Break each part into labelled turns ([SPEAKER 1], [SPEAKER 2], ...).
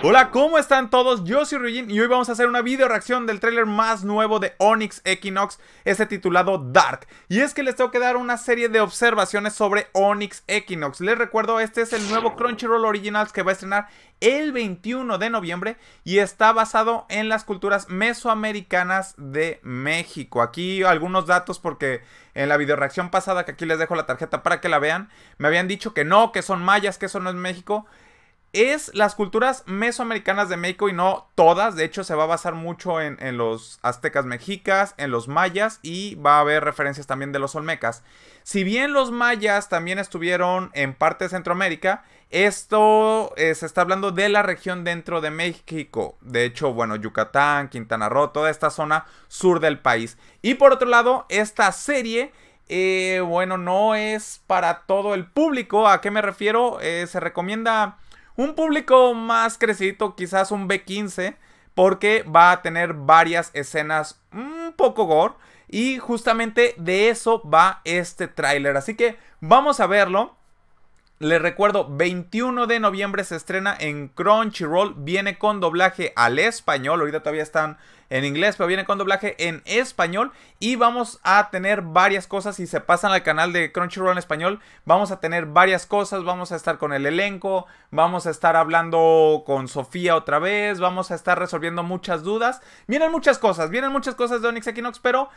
[SPEAKER 1] Hola, ¿cómo están todos? Yo soy Ryujin y hoy vamos a hacer una video reacción del tráiler más nuevo de Onyx Equinox, ese titulado Dark. Y es que les tengo que dar una serie de observaciones sobre Onyx Equinox. Les recuerdo, este es el nuevo Crunchyroll Originals que va a estrenar el 21 de noviembre y está basado en las culturas mesoamericanas de México. Aquí algunos datos porque en la video reacción pasada, que aquí les dejo la tarjeta para que la vean, me habían dicho que no, que son mayas, que eso no es México es las culturas mesoamericanas de México y no todas. De hecho, se va a basar mucho en, los aztecas mexicas, en los mayas y va a haber referencias también de los olmecas. Si bien los mayas también estuvieron en parte de Centroamérica, esto eh, se está hablando de la región dentro de México. De hecho, bueno, Yucatán, Quintana Roo, toda esta zona sur del país. Y por otro lado, esta serie eh, bueno, no es para todo el público. ¿A qué me refiero? Eh, se recomienda un público más crecido, quizás un B15, porque va a tener varias escenas un poco gore. Y justamente de eso va este tráiler. Así que vamos a verlo. Les recuerdo, 21 de noviembre se estrena en Crunchyroll. Viene con doblaje al español. Ahorita todavía están en inglés, pero viene con doblaje en español. Y vamos a tener varias cosas. Si se pasan al canal de Crunchyroll en español, vamos a tener varias cosas. Vamos a estar con el elenco. Vamos a estar hablando con Sofía otra vez. Vamos a estar resolviendo muchas dudas. Vienen muchas cosas. Vienen muchas cosas de Onyx Equinox, pero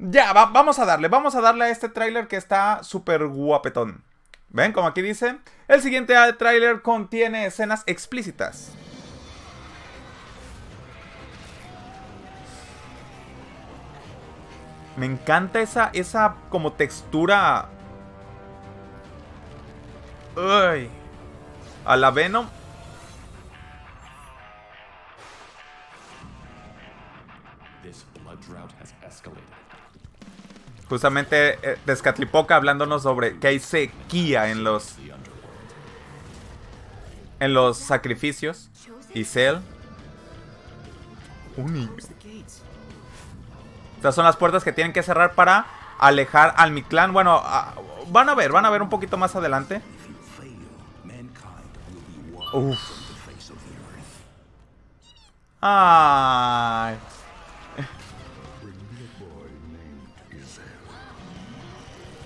[SPEAKER 1] ya, vamos a darle. Vamos a darle a este tráiler que está súper guapetón. Ven, como aquí dice, el siguiente trailer contiene escenas explícitas. Me encanta esa, esa como textura... Uy. A la Venom. This blood drought has escalated. Justamente eh, Descatlipoca hablándonos sobre que hay sequía en los. En los sacrificios. Y Cell. Estas son las puertas que tienen que cerrar para alejar al mi clan. Bueno, ah, van a ver, van a ver un poquito más adelante. Uf. Ah.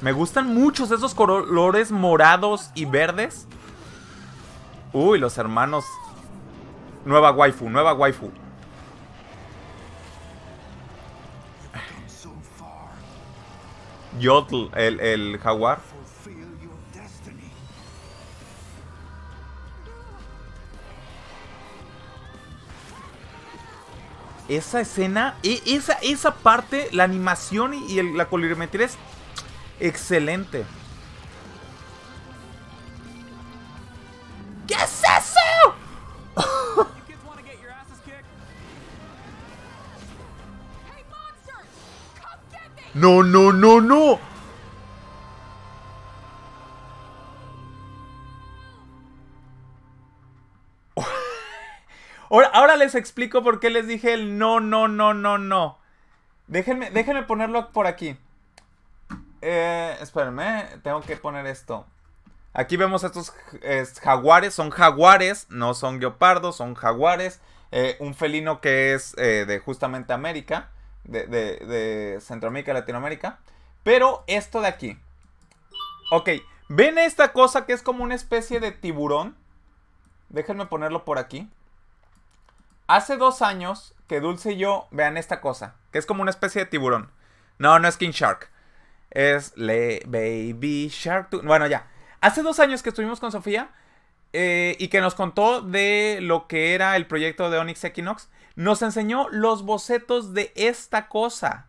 [SPEAKER 1] Me gustan muchos esos colores morados y verdes. Uy, los hermanos. Nueva waifu, nueva waifu. Yotl, el, jaguar. Esa escena, e, esa, esa parte, la animación y la colorimetría es Excelente. ¿Qué es eso? no, no, no, no. Ahora, ahora, les explico por qué les dije el no, no, no, no, no. Déjenme, déjenme ponerlo por aquí. Eh, espérenme, tengo que poner esto. Aquí vemos estos jaguares, son jaguares, no son guepardos, son jaguares. Eh, un felino que es eh, de justamente América, de, Centroamérica de Centroamérica, Latinoamérica. Pero esto de aquí. Ok, ven esta cosa que es como una especie de tiburón. Déjenme ponerlo por aquí. Hace dos años que Dulce y yo vean esta cosa, que es como una especie de tiburón. No, no es King Shark. Es Le Baby Shark. Bueno, ya. Hace dos años que estuvimos con Sofía eh, y que nos contó de lo que era el proyecto de Onyx Equinox, nos enseñó los bocetos de esta cosa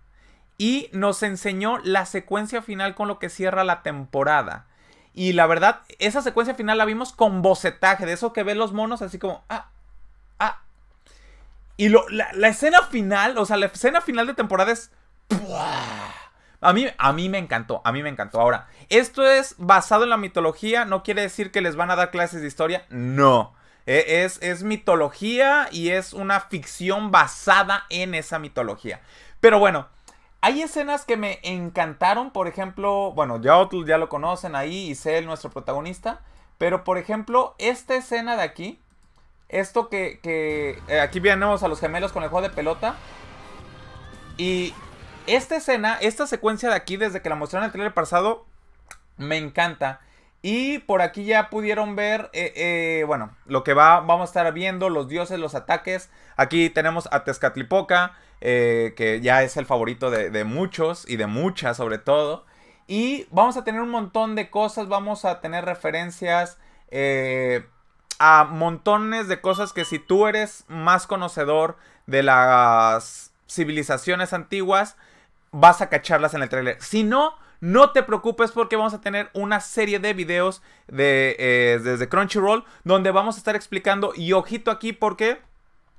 [SPEAKER 1] y nos enseñó la secuencia final con lo que cierra la temporada. Y la verdad, esa secuencia final la vimos con bocetaje, de eso que ven los monos así como, ah, ah. Y la, escena final, o sea, la escena final de temporada es... A mí, a mí me encantó, a mí me encantó. Ahora, esto es basado en la mitología, no quiere decir que les van a dar clases de historia, no. E, es, es mitología y es una ficción basada en esa mitología. Pero bueno, hay escenas que me encantaron, por ejemplo, bueno, otros ya lo conocen ahí, Y el nuestro protagonista, pero por ejemplo, esta escena de aquí, esto que, eh, aquí vienen a los gemelos con el juego de pelota, y esta escena, esta secuencia de aquí, desde que la mostraron en el trailer pasado, me encanta. Y por aquí ya pudieron ver, eh, eh, bueno, lo que va, vamos a estar viendo, los dioses, los ataques. Aquí tenemos a Tezcatlipoca, eh, que ya es el favorito de, muchos y de muchas sobre todo. Y vamos a tener un montón de cosas, vamos a tener referencias a montones de cosas que si tú eres más conocedor de las civilizaciones antiguas, vas a cacharlas en el trailer. Si no, no te preocupes porque vamos a tener una serie de videos de, eh, desde Crunchyroll donde vamos a estar explicando y ojito aquí porque...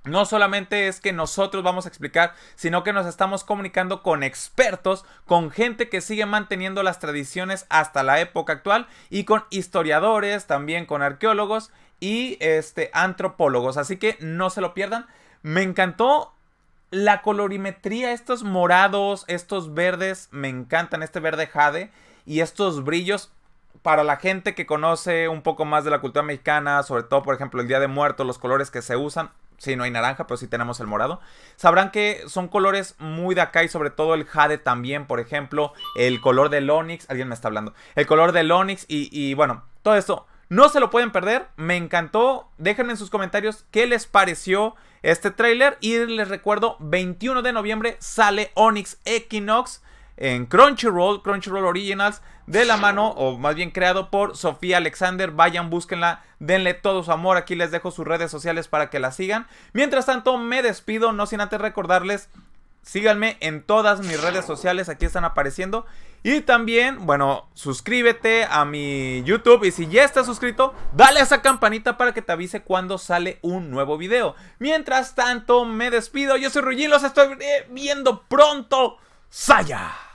[SPEAKER 1] No solamente es que nosotros vamos a explicar, sino que nos estamos comunicando con expertos, con gente que sigue manteniendo las tradiciones hasta la época actual y con historiadores, también con arqueólogos y este antropólogos, así que no se lo pierdan. Me encantó la colorimetría, estos morados, estos verdes, me encantan. Este verde jade y estos brillos. Para la gente que conoce un poco más de la cultura mexicana, sobre todo, por ejemplo, el Día de Muertos, los colores que se usan, si sí, no hay naranja, pero sí tenemos el morado. Sabrán que son colores muy de acá y sobre todo el jade también, por ejemplo, el color del onix, alguien me está hablando, el color del onix y, y bueno, todo esto no se lo pueden perder, me encantó. Déjenme en sus comentarios qué les pareció este tráiler. Y les recuerdo, 21 de noviembre sale Onyx Equinox en Crunchyroll, Crunchyroll Originals, de la mano, o más bien creado por Sofía Alexander. Vayan, búsquenla, denle todo su amor. Aquí les dejo sus redes sociales para que la sigan. Mientras tanto, me despido, no sin antes recordarles Síganme en todas mis redes sociales, aquí están apareciendo. Y también, bueno, suscríbete a mi YouTube y si ya estás suscrito, dale a esa campanita para que te avise cuando sale un nuevo video. Mientras tanto, me despido. Yo soy Ruyin, los estoy viendo pronto. ¡Saya!